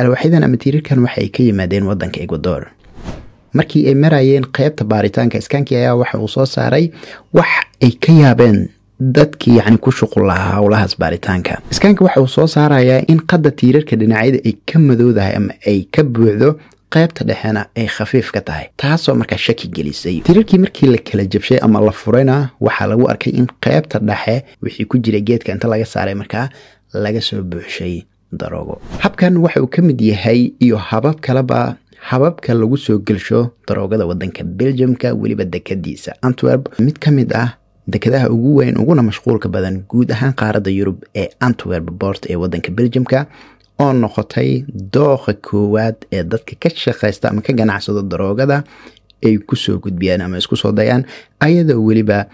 alwaaxyadan ama tiirarkan waxaay ka yimaadeen wadanka ecuador markii ay marayeen qeybta baaritaanka iskaanki ayaa waxa uu soo saaray wax ay ka yaabeen dadkii yacni ku shuqul lahaa howlahaas baaritaanka iskaanka waxa uu soo saarayaa in qadda tiirarka dhinacyada ay ka madowdahay ama ay ka buuxdo qaybta dhexena ay khafiif ka tahay taasoo markaa shaki gelisay tiirarkii markii la kala jabshay ama la furayna waxaa lagu arkay in qaybta dhexe wixii ku jiray geedka inta laga saaray markaa laga soo buuxshay daroogo habkan waxa uu ka mid yahay iyo habab kaleba hababka lagu soo gelsho daroogada wadanka belgiumka weliba dekadiisa antwerp mid ka mid ah dekadaha ugu weyn uguna mashquulka badan guud ahaan qaaradda yurub ee antwerp bort ee wadanka beljiumka oo noqotay dooqa koowaad ee dadka ka shaqaysta ama ka ganacsado daroogada ay kusoo gudbiyaan ama isku soo dayaan ayadoo weliba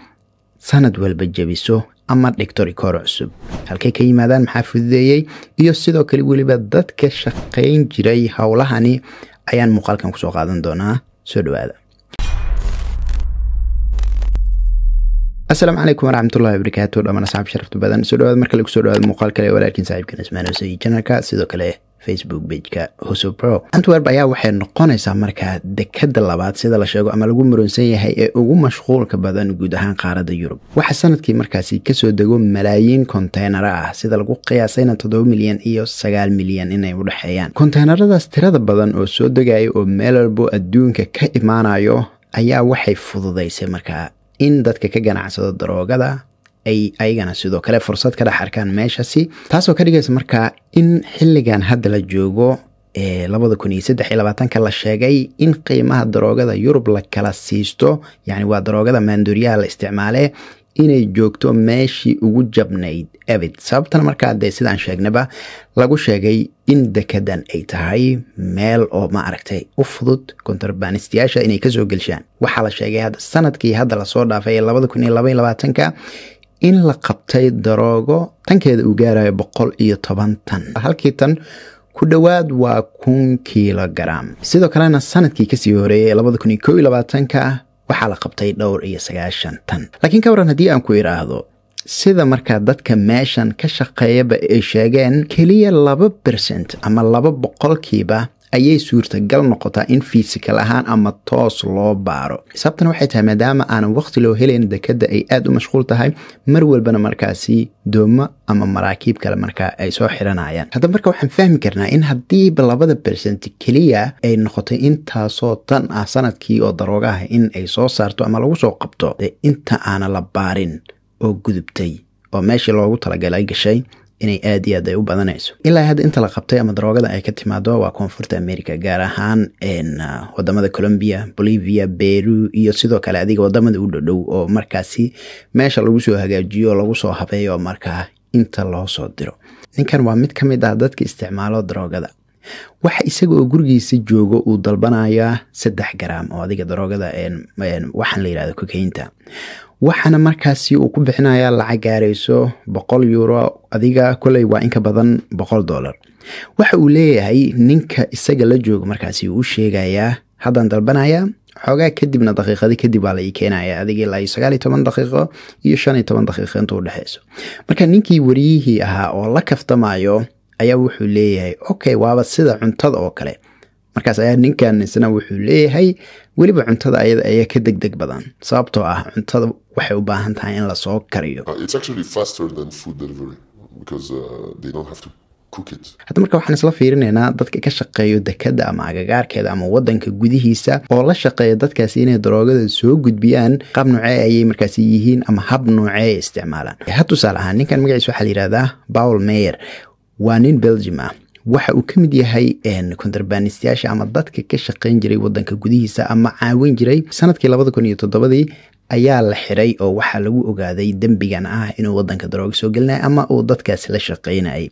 sanad walba jebiso ama dhigto rikoor cusub halkay ka yimaadaan maxaa fududeeyey iyo sidoo kale weliba dadka shaqayn jiray howlahani ayaan muuqaalkan kusoo qaadan doonaa soo dhawaada asalaamu calaykum waraxmatullahi wabarakaatu dhammaan asxaab sharafta badan soo dhawaad marka lagu soo dhawaada muuqaal kale walaalkiin saaxiibkan ismaan husey sidoo kale facebook bageka hosopro antwer ayaa waxay noqonaysaa markaa dekada labaad sida la sheego ama lagu muransan yahay ee ugu mashquulka badan guud ahaan qaaradda yurub waxaa sanadkii markaasi kasoo dego malaayiin konteynara ah sida lagu qiyaasayna toddoba milyan iyo sagaal milyan inay u dhexeeyaan konteynaradaas tirada badan oo soo degaya oo meel walbo adduunka ka imaanayo ayaa waxay fududaysay markaa in dadka ka ganacsado daroogada ay ayagana sidoo kale fursad ka arkaan meeshasi taasoo ka dhigaysa markaa in xilligan hadda la joogo ee labada kun iyo saddex iyo labaatanka la sheegay in qiimaha daroogada yurub la kala siisto yani waa daroogada maanduuriyaha la isticmaalee inay joogto meeshii ugu jabnayd abid sababtana markaa dee sidaan sheegnaba lagu sheegay in dekedan ay tahay meel oo ma aragtay u fudud kontarbaanistayaasha inay kasoo gelshaan waxaa la sheegay sanadkii hadda lasoo dhaafay ee labada kun iyo laba labaatanka in la qabtay daroogo tankeeda uu gaarayo boqol iyo tobantan halkii tan ku dhowaad waa kun kilogaram sidoo kalena sanadkii kasii horeeyay ee waxaa la qabtay dhowr iyo sagaashan tan laakiin ka waran haddii aan ku idhaahdo sida markaa dadka meeshan ka shaqeeyaba ay sheegeen keliya laba bercent ama laba boqolkiiba ayay suurtagal noqotaa in fiisikal ahaan ama toos loo baaro sababtan waxay tahay maadaama aanan waqti loo helayn dekadda ay aad u mashquul tahay mar walbana markaasi doomo ama maraakiib kale markaa ay soo xiranayaan haddaba marka waxaan fahmi karnaa in haddiiba labada bersenti keliya ay noqotay intaasoo tan ah sanadkii oo daroogaha in ay soo saarto ama lagu soo qabto dee inta aanan la baarin oo gudubtay oo meeshii loogu talagalay gashay inay aad iyo aad ay u badanayso ilaa hadda inta la qabtay ama daroogada ay ka timaado waa koonfurta america gaar ahaan wadamada colombia bolivia beru iyo sidoo kale adiga wadamada u dhodhow oo markaasi meesha lagu soo hagaajiyo lagu soo habeeyo markaa inta loo soo diro ninkan waa mid ka mid ah dadka isticmaalo daroogada waxa isaga oo gurigiisa joogo uu dalbanayaa saddex garaam oo adiga daroogada waxaan la yirahdo kokaynta waxaana markaasi uu ku bixinayaa lacag gaarayso boqol yuuro adiga koley waa inka badan boqol dollar waxa uu leeyahay ninka isaga la jooga markaasi uu sheegayaa haddaan dalbanayaa xoogaa kadibna daqiiqadi kadib waa la ii keenaya adiga ilaa iyo sagaal toban daqiiqo iyo shan iyo toban daqiiqo inta u udhexeyso marka ninkii wariyihii ahaa oo la kaftamayo ayaa wuxuu leeyahay okay waaba sida cuntada oo kale markaas ayaa ninkan isna wuxuu leeyahay weliba cuntada ayada ayaa ka deg deg badan sababtoo ah cuntada waxay u baahan tahay in lasoo kariyo uh, uh, hadda marka waxaan isla fiirinaynaa dadka ka shaqeeyo dekadda ama agagaarkeeda ama wadanka gudihiisa oo la shaqeeya dadkaasi inay daroogada soo gudbiyaan qaab noocee ayay markaasi yihiin ama hab noocee isticmaalaan ha tusaale ahaan ninkan magaciisa waxaa la yihahdaa bawl meyer waa nin belgium ah waxa uu ka mid yahay kondarbaanistayaasha ama dadka ka shaqayn jiray wadanka gudihiisa ama caawin jiray sanadkii labada kun iyo toddobadii ayaa la xiray oo waxaa lagu ogaaday dembigan ah inuu wadanka darooga soo gelinaya ama uu dadkaas la shaqaynayay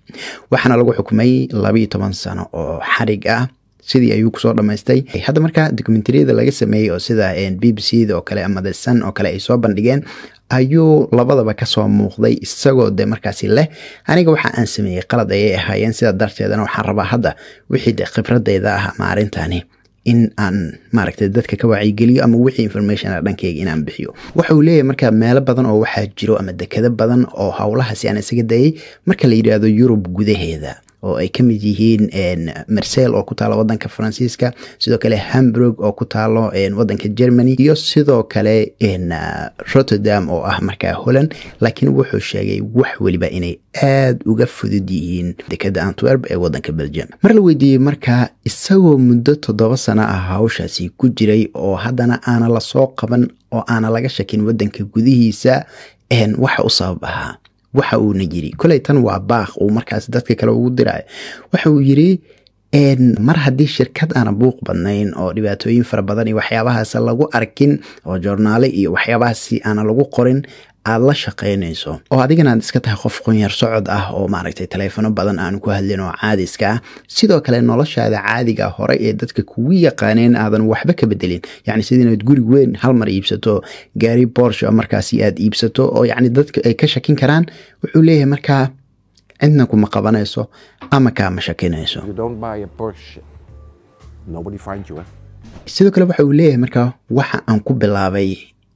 waxaana lagu xukumay labaiyo toban sano oo xarig ah sidii ayuu kusoo dhamaystay hadda markaa dokumentariyada laga sameeyey oo sida b b c da oo kale ama the sun oo kale ay soo bandhigeen ayuu labadaba kasoo muuqday isagoo de markaasi leh aniga waxa aan sameeyey qalad ayay ahaayeen sida darteedana waxaan rabaa hadda wixii de khibradeyda ah ama arintani in aan maaragtay dadka ka waacigeliyo ama wixii informationa ah dhankeyga inaan bixiyo waxauu uu leeyahay marka meelo badan oo waxaa jiro ama dekado badan oo howlahaasi aan isaga dayay marka la yidhaahdo yurub gudaheeda oo ay kamid yihiin marseil oo ku taalo wadanka faransiiska sidoo kale hamburg oo ku taalo wadanka germany iyo sidoo kale rotterdam oo ah markaa holland laakiin wuxuu sheegay wax weliba inay aada uga fudud yihiin dekada antwerb ee wadanka belgium mar la weydiiyey markaa isagoo muddo toddoba sano ah hawshaasi ku jiray oo haddana aana lasoo qaban oo aana laga shakin wadanka gudihiisa waxa u sabab ahaa waxa uuna yiri kuley tan waa baakh uu markaas dadka kale ugu diraayo waxa uu yiri mar haddii shirkad aana buuq badnayn oo dhibaatooyin fara badan iyo waxyaabahaas lagu arkin oo joornaale iyo waxyaabahaasi aana lagu qorin aad la shaqaynayso oo adigana aad iska tahay qof qunyar socod ah oo maaragtay taleefano badan aanu ku hadlin oo caadiska ah sidoo kale noloshaada caadiga ah hore ee dadka kugu yaqaaneen aadan waxba ka bedelin yacni sida inaad guri weyn hal mar iibsato gaari borsho markaasi aad iibsato oo yacni dadka ay ka shakin karaan wuxuu leeyahay markaa cidna kuma qabanayso ama kaama shakinayso eh? sidoo kale waxa uu leeyahay markaa waxa aan ku bilaabay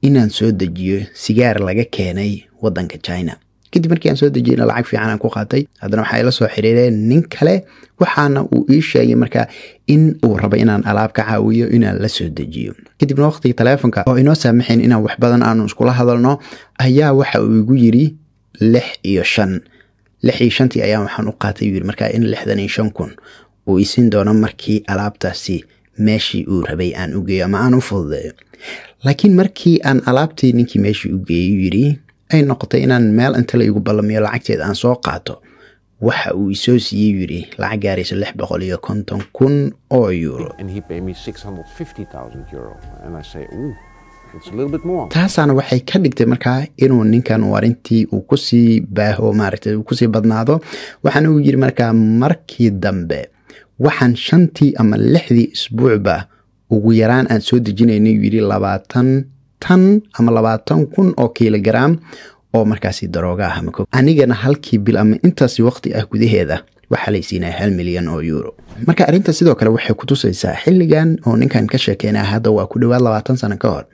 inaan soo dejiyo sigaar laga keenay wadanka china kadib markii aan soo dejiyeyna lacag fiican ku qaatay haddana waxaa ila soo xiriireen nin kale waxaana uu ii sheegay markaa in uu rabay inaan alaab ka caawiyo inaan la soo dejiyo kadibna waqtigii taleefonka oo inoo saamaxayn inaan wax badan aanu iskula hadalno ayaa waxa uu igu yiri lix iyo shan lix iyo shantii ayaan waxaan u qaatay yiri markaa in lixdan iyo shan kun uu isiin doono markii alaabtaasi meeshii uu rabay aan u geeyo ama aan u fududeeyo laakiin markii aan alaabtii ninkii meeshii u geeyo yidhi ay noqotay inaan meel inta igu ballamiyo lacagteed aan soo qaato waxa uu isoo siiyey yidhi lacag gaaraysa lix boqol iyo konton kun oo yuuro taasaana waxay ka dhigtay markaa inuu ninkan uu arintii uu kusii baaho maaragtay uu kusii badnaado waxaana uu yidhi markaa markii dambe waxaan shantii ama lixdii isbuucba ugu yaraan aan soo dejinayna yidhi labaatan tan ama labaatan kun oo kilogram oo markaasi darooga ah anigana halkii bil ama intaasi waqti ah gudaheeda waxaa laysiinaa hal milyan oo euro marka arrinta sidoo kale waxay kutusaysaa xilligan oo ninkan ka sheekeynaa hadda waa ku dhowaad labaatan sano ka hor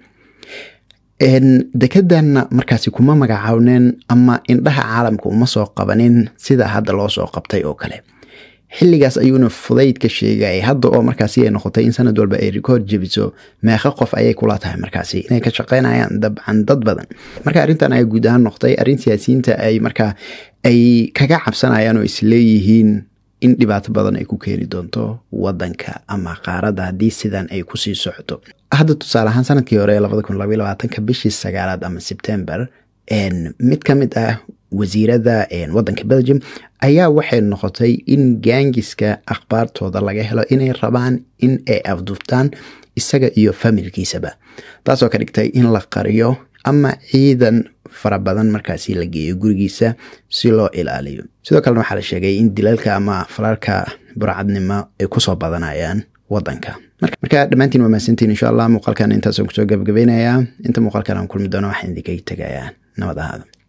dekedanna markaasi kuma magacaawneen ama indhaha caalamka uma soo qabanin sida hadda loo soo qabtay oo kale xilligaas ayuuna fudaydka sheegayay hadda oo markaasi ay noqotay in sanad walba ay rikoor jebiso meeqa qof ayay kula tahay markaasi inay ka shaqaynayaan dabcan dad badan marka arrintan ayaa guud ahaan noqtay arrin siyaasiyiinta ay markaa ay kaga cabsanayaan oo isleeyihiin in dhibaato badan ay ku keeni doonto wadanka ama qaaradda haddii sidan ay kusii socoto hadda tusaale ahaan sanadkii hore ee bishii sagaalaad ama sebtember mid ka mid ah wasiirada wadanka belgium ayaa waxay noqotay in gaangiska akhbaartooda laga helo inay rabaan in ay afduubtaan isaga iyo familkiisaba taasoo ka dhigtay in la qariyo ama ciidan fara badan markaasi la geeyo gurigiisa si loo ilaaliyo sidoo kalena waxaa la sheegay in dilaalka ama falalka burcadnimo ay kusoo badanayaan wadanka marka dhammaantiin waa mahadsantiin insha allah muuqaalkan intaasaan kusoo gabagabaynayaa inta muuqaalkan aan kulmi doono waxaan idinkaga tegayaa nabad ahaada